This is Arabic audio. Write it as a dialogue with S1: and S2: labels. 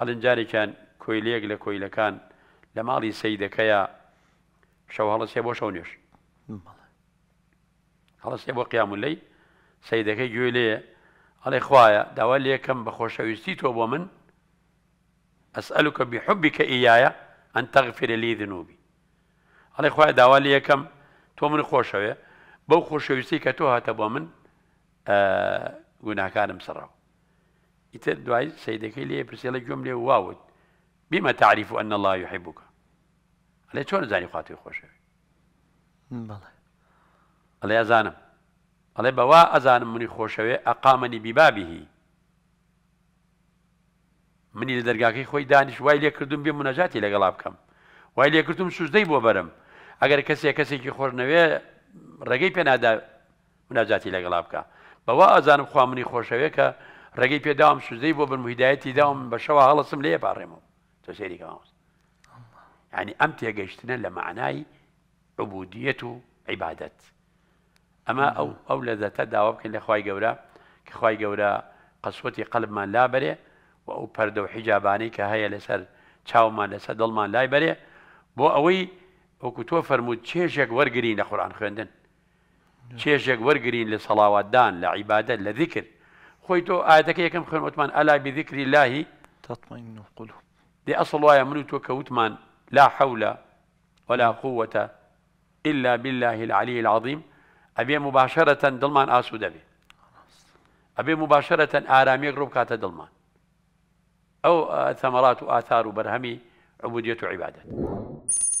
S1: هەڵن جارێکیان کۆیلەیەک لە کۆیلەکان لە ماڵی سیدەکەیە شەو هەڵەسێ بۆ شەو نوێش هەڵەسێ بۆ قیامولەی سیدەکەی گوێ لێە ئەڵێ خوایە داوا لێکم بە خۆشەویستی تۆ بۆ من ئەسألوکە بحبیکە ئیایە ئەن تەغفر لی ذنوبی هەڵێ خوایە داوا لێکم تۆ من خۆشەوێ بەو خۆشەویستی کە تۆ هاتە بۆ من آه، گوناکانم سڕەوە ئیتر دوای سیدەکەی لێ پرسیێڵە گوێم لێ واوت بیمە تعریف و ئەن الله یحبووکە لێ چۆن زانی خاتی خۆشەوێ ئەڵێ ئەزانم ئەڵێ بەوا ئەزانم منی خۆشەوێ ئەقامەنی بیبابیهی منی لە دەرگاکەی خۆی دانیش وای لێ کردوم بێ منەجاتی لەگەڵا بکەم وای لێ کردوم سوزدەی بۆ بەرم ئەگەر کەسێک کەسێکی خۆشنەوێ ڕێگەی پێنادا مناجاتی لەگەڵا بکە بەوا ئەزانم خوا منی خۆشەوێ کە ڕێگەی پێداوم سوزەی بۆ بن هیدایەتی داوم بە شەوە هەڵسم لێ پاڕێمەوە تۆ سێریکەماوەست ینی ئەم گشتن ل معنای عبودیت و اما او ئەو ئەو لە دەتە ل خوای جورا ک خوای جورا قصوتی قلب من لابره و او پرده و چاو من لسر دل من لابره بو اوی او بۆ فرمود چه تۆ ورگرین ل وەرگین خوندن چه خوێندن ورگرین ل صلاوات دان ل عبادت ل ذکر خۆی تۆ كم خير أوتمان ألا بذكر الله تطمئن القلوب دي أصل يمنو توك توكوتمان لا حول ولا قوة إلا بالله العلي العظيم أبي مباشرة دلمان آسود أبي أبي مباشرة آرامي غروب كاتا دلمان أو ثمرات آثار برهمي عبودية عبادة